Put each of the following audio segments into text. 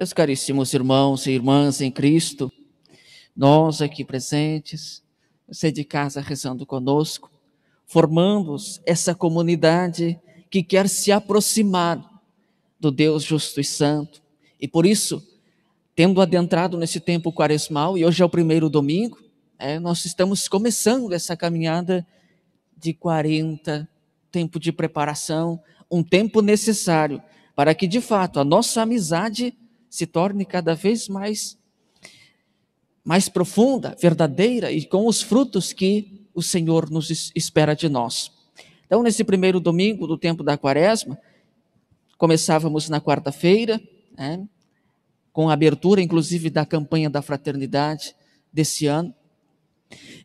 Meus caríssimos irmãos e irmãs em Cristo, nós aqui presentes, você de casa rezando conosco, formamos essa comunidade que quer se aproximar do Deus justo e santo. E por isso, tendo adentrado nesse tempo quaresmal, e hoje é o primeiro domingo, é, nós estamos começando essa caminhada de 40, tempo de preparação, um tempo necessário para que, de fato, a nossa amizade se torne cada vez mais mais profunda, verdadeira e com os frutos que o Senhor nos espera de nós. Então, nesse primeiro domingo do tempo da quaresma, começávamos na quarta-feira, né, com a abertura, inclusive, da campanha da fraternidade desse ano.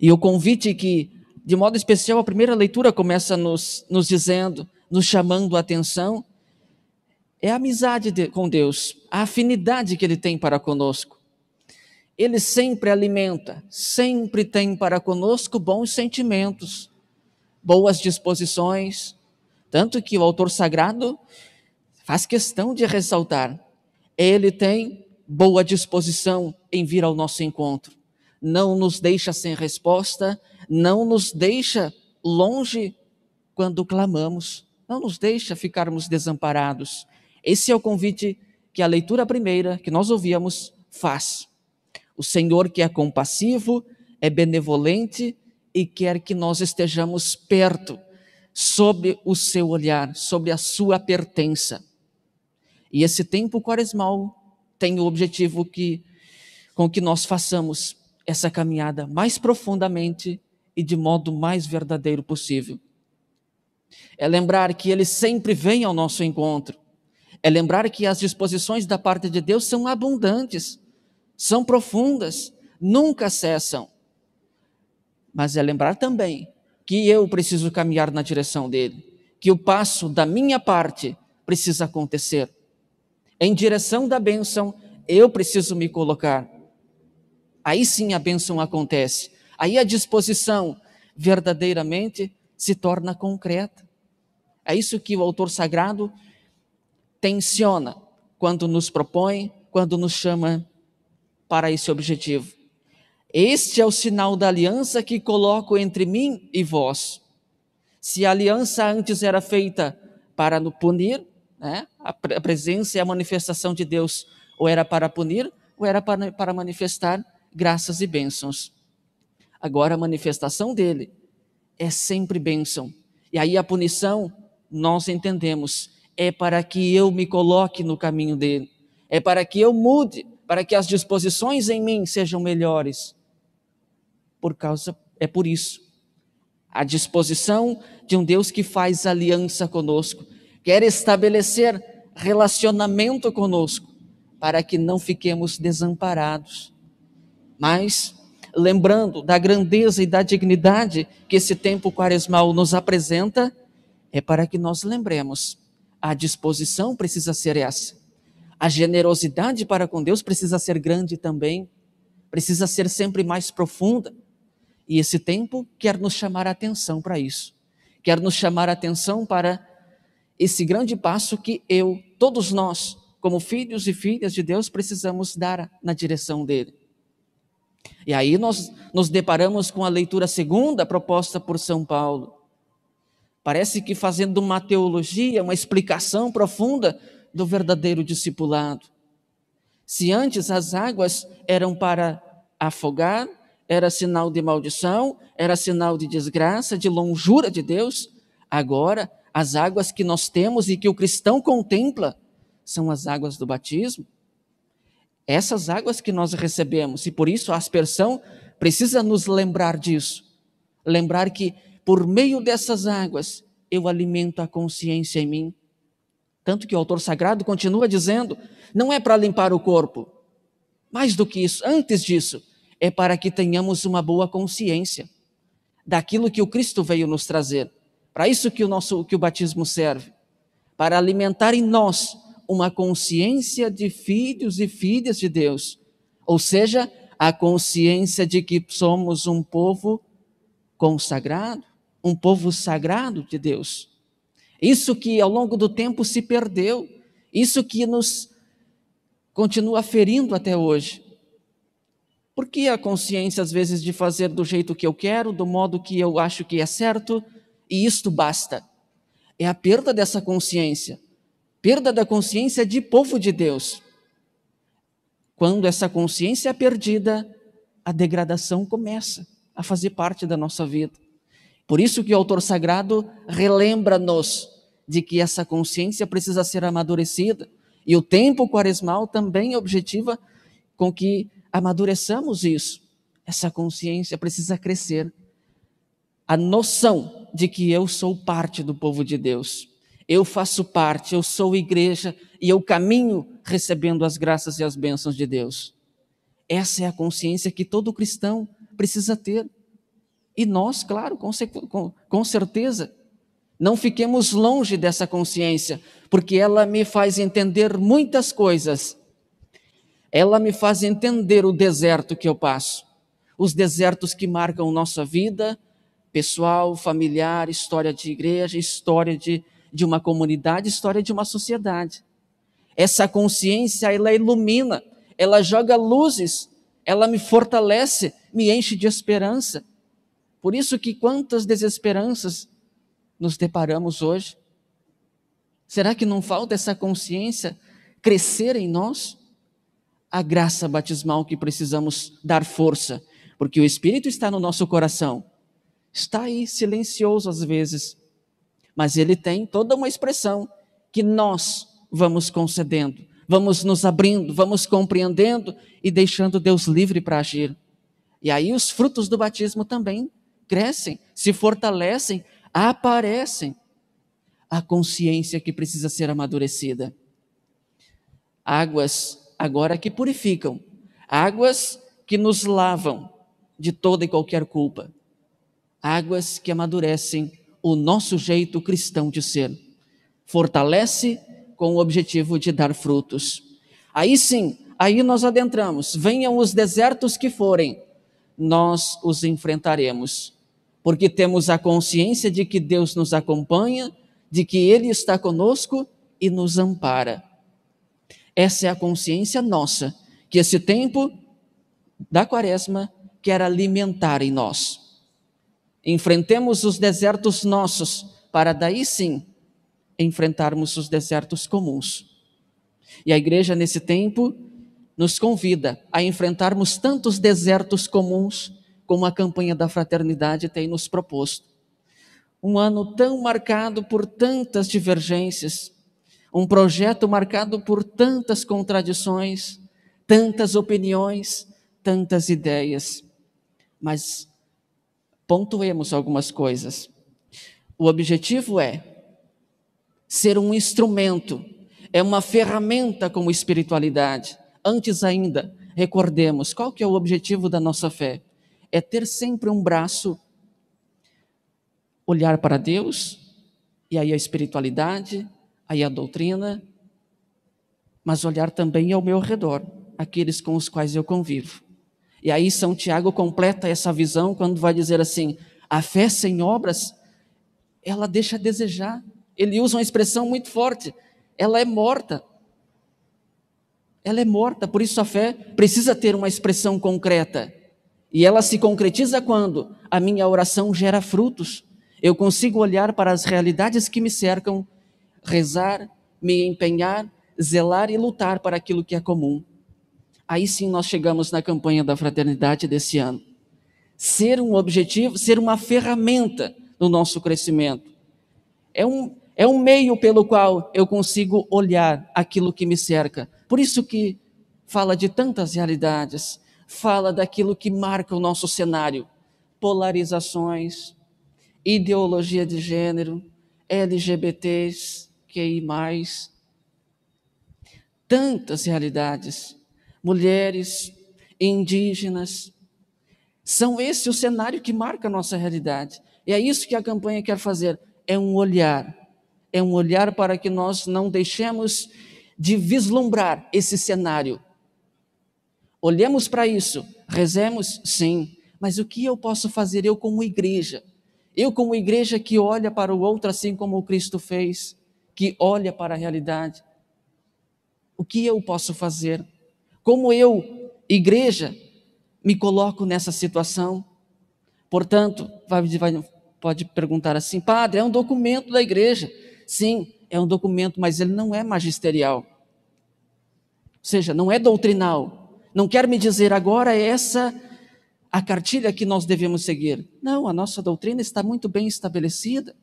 E o convite que, de modo especial, a primeira leitura começa nos, nos dizendo, nos chamando a atenção é a amizade de, com Deus, a afinidade que Ele tem para conosco. Ele sempre alimenta, sempre tem para conosco bons sentimentos, boas disposições. Tanto que o autor sagrado faz questão de ressaltar: Ele tem boa disposição em vir ao nosso encontro. Não nos deixa sem resposta, não nos deixa longe quando clamamos, não nos deixa ficarmos desamparados. Esse é o convite que a leitura primeira que nós ouvíamos faz. O Senhor que é compassivo, é benevolente e quer que nós estejamos perto, sobre o seu olhar, sobre a sua pertença. E esse tempo quaresmal tem o objetivo que com que nós façamos essa caminhada mais profundamente e de modo mais verdadeiro possível. É lembrar que ele sempre vem ao nosso encontro é lembrar que as disposições da parte de Deus são abundantes, são profundas, nunca cessam. Mas é lembrar também que eu preciso caminhar na direção dele, que o passo da minha parte precisa acontecer. Em direção da bênção, eu preciso me colocar. Aí sim a bênção acontece. Aí a disposição verdadeiramente se torna concreta. É isso que o autor sagrado tensiona quando nos propõe, quando nos chama para esse objetivo. Este é o sinal da aliança que coloco entre mim e vós. Se a aliança antes era feita para nos punir, né, a presença e a manifestação de Deus, ou era para punir, ou era para, para manifestar graças e bênçãos. Agora a manifestação dele é sempre bênção. E aí a punição, nós entendemos é para que eu me coloque no caminho dele, é para que eu mude, para que as disposições em mim sejam melhores. Por causa é por isso. A disposição de um Deus que faz aliança conosco, quer estabelecer relacionamento conosco, para que não fiquemos desamparados. Mas lembrando da grandeza e da dignidade que esse tempo quaresmal nos apresenta, é para que nós lembremos a disposição precisa ser essa. A generosidade para com Deus precisa ser grande também, precisa ser sempre mais profunda. E esse tempo quer nos chamar a atenção para isso. Quer nos chamar a atenção para esse grande passo que eu, todos nós, como filhos e filhas de Deus, precisamos dar na direção dele. E aí nós nos deparamos com a leitura segunda proposta por São Paulo. Parece que fazendo uma teologia, uma explicação profunda do verdadeiro discipulado. Se antes as águas eram para afogar, era sinal de maldição, era sinal de desgraça, de lonjura de Deus, agora as águas que nós temos e que o cristão contempla são as águas do batismo. Essas águas que nós recebemos, e por isso a aspersão precisa nos lembrar disso. Lembrar que por meio dessas águas eu alimento a consciência em mim. Tanto que o autor sagrado continua dizendo: não é para limpar o corpo. Mais do que isso, antes disso, é para que tenhamos uma boa consciência daquilo que o Cristo veio nos trazer. Para isso que o nosso que o batismo serve, para alimentar em nós uma consciência de filhos e filhas de Deus, ou seja, a consciência de que somos um povo consagrado, um povo sagrado de Deus. Isso que ao longo do tempo se perdeu, isso que nos continua ferindo até hoje. Por que a consciência, às vezes, de fazer do jeito que eu quero, do modo que eu acho que é certo, e isto basta? É a perda dessa consciência, perda da consciência de povo de Deus. Quando essa consciência é perdida, a degradação começa a fazer parte da nossa vida. Por isso que o autor sagrado relembra-nos de que essa consciência precisa ser amadurecida. E o tempo quaresmal também objetiva com que amadureçamos isso. Essa consciência precisa crescer. A noção de que eu sou parte do povo de Deus. Eu faço parte, eu sou igreja e eu caminho recebendo as graças e as bênçãos de Deus. Essa é a consciência que todo cristão precisa ter. E nós, claro, com, com certeza, não fiquemos longe dessa consciência, porque ela me faz entender muitas coisas. Ela me faz entender o deserto que eu passo, os desertos que marcam nossa vida pessoal, familiar, história de igreja, história de, de uma comunidade, história de uma sociedade. Essa consciência, ela ilumina, ela joga luzes, ela me fortalece, me enche de esperança. Por isso que quantas desesperanças nos deparamos hoje. Será que não falta essa consciência crescer em nós? A graça batismal que precisamos dar força, porque o Espírito está no nosso coração. Está aí silencioso às vezes, mas ele tem toda uma expressão que nós vamos concedendo, vamos nos abrindo, vamos compreendendo e deixando Deus livre para agir. E aí os frutos do batismo também crescem, se fortalecem, aparecem. A consciência que precisa ser amadurecida. Águas agora que purificam, águas que nos lavam de toda e qualquer culpa, águas que amadurecem o nosso jeito cristão de ser. Fortalece com o objetivo de dar frutos. Aí sim, aí nós adentramos. Venham os desertos que forem, nós os enfrentaremos, porque temos a consciência de que Deus nos acompanha, de que Ele está conosco e nos ampara. Essa é a consciência nossa, que esse tempo da quaresma quer alimentar em nós. Enfrentemos os desertos nossos, para daí sim enfrentarmos os desertos comuns. E a igreja, nesse tempo, nos convida a enfrentarmos tantos desertos comuns como a campanha da fraternidade tem nos proposto. Um ano tão marcado por tantas divergências, um projeto marcado por tantas contradições, tantas opiniões, tantas ideias. Mas pontuemos algumas coisas. O objetivo é ser um instrumento, é uma ferramenta como espiritualidade Antes ainda, recordemos, qual que é o objetivo da nossa fé? É ter sempre um braço, olhar para Deus, e aí a espiritualidade, aí a doutrina, mas olhar também ao meu redor, aqueles com os quais eu convivo. E aí São Tiago completa essa visão quando vai dizer assim: a fé sem obras, ela deixa a desejar. Ele usa uma expressão muito forte, ela é morta ela é morta, por isso a fé precisa ter uma expressão concreta. E ela se concretiza quando a minha oração gera frutos. Eu consigo olhar para as realidades que me cercam, rezar, me empenhar, zelar e lutar para aquilo que é comum. Aí sim nós chegamos na campanha da fraternidade desse ano. Ser um objetivo, ser uma ferramenta no nosso crescimento. É um, é um meio pelo qual eu consigo olhar aquilo que me cerca. Por isso que fala de tantas realidades, fala daquilo que marca o nosso cenário: polarizações, ideologia de gênero, LGBTs, QI+, tantas realidades, mulheres, indígenas. São esse o cenário que marca a nossa realidade. E é isso que a campanha quer fazer, é um olhar é um olhar para que nós não deixemos de vislumbrar esse cenário. Olhemos para isso, rezemos, sim, mas o que eu posso fazer eu como igreja? Eu como igreja que olha para o outro assim como o Cristo fez, que olha para a realidade. O que eu posso fazer? Como eu, igreja, me coloco nessa situação? Portanto, vai, vai, pode perguntar assim, padre, é um documento da igreja. Sim, é um documento, mas ele não é magisterial. Ou seja, não é doutrinal. Não quer me dizer agora essa a cartilha que nós devemos seguir. Não, a nossa doutrina está muito bem estabelecida,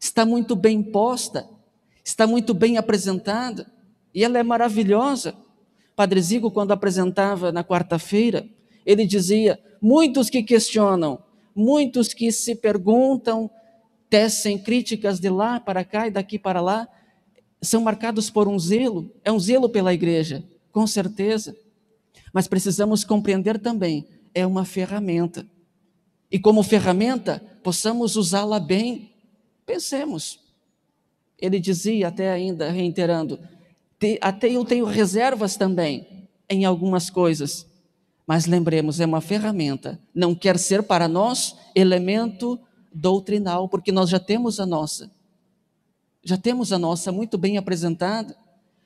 está muito bem posta, está muito bem apresentada, e ela é maravilhosa. Padre Zigo, quando apresentava na quarta-feira, ele dizia: muitos que questionam, muitos que se perguntam tecem críticas de lá para cá e daqui para lá, são marcados por um zelo, é um zelo pela igreja, com certeza. Mas precisamos compreender também, é uma ferramenta. E como ferramenta, possamos usá-la bem. Pensemos. Ele dizia até ainda, reiterando, até eu tenho reservas também em algumas coisas. Mas lembremos, é uma ferramenta, não quer ser para nós elemento doutrinal, porque nós já temos a nossa. Já temos a nossa muito bem apresentada,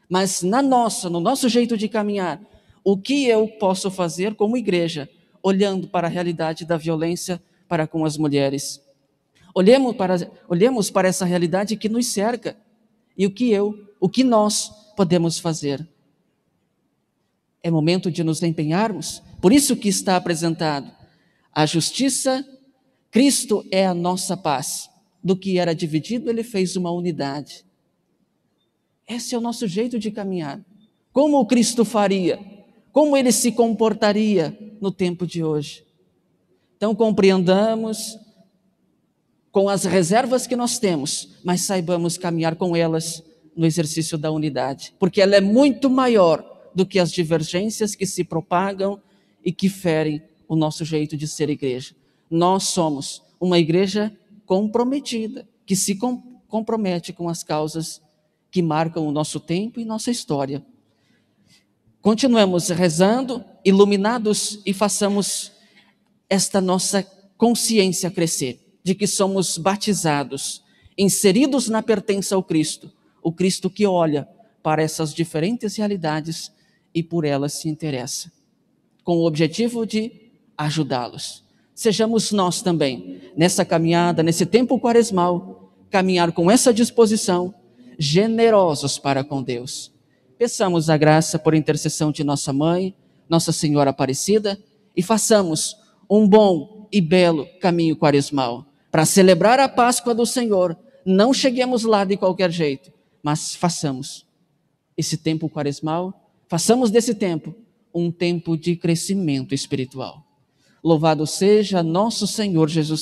mas na nossa, no nosso jeito de caminhar, o que eu posso fazer como igreja, olhando para a realidade da violência para com as mulheres? Olhemos para, olhemos para essa realidade que nos cerca e o que eu, o que nós podemos fazer. É momento de nos empenharmos, por isso que está apresentado a justiça Cristo é a nossa paz. Do que era dividido, ele fez uma unidade. Esse é o nosso jeito de caminhar. Como o Cristo faria? Como ele se comportaria no tempo de hoje? Então compreendamos com as reservas que nós temos, mas saibamos caminhar com elas no exercício da unidade, porque ela é muito maior do que as divergências que se propagam e que ferem o nosso jeito de ser igreja. Nós somos uma igreja comprometida, que se com, compromete com as causas que marcam o nosso tempo e nossa história. Continuemos rezando, iluminados e façamos esta nossa consciência crescer de que somos batizados, inseridos na pertença ao Cristo, o Cristo que olha para essas diferentes realidades e por elas se interessa, com o objetivo de ajudá-los sejamos nós também, nessa caminhada, nesse tempo quaresmal, caminhar com essa disposição, generosos para com Deus. Peçamos a graça por intercessão de nossa mãe, Nossa Senhora Aparecida, e façamos um bom e belo caminho quaresmal. Para celebrar a Páscoa do Senhor, não cheguemos lá de qualquer jeito, mas façamos esse tempo quaresmal, façamos desse tempo um tempo de crescimento espiritual. Louvado seja nosso Senhor Jesus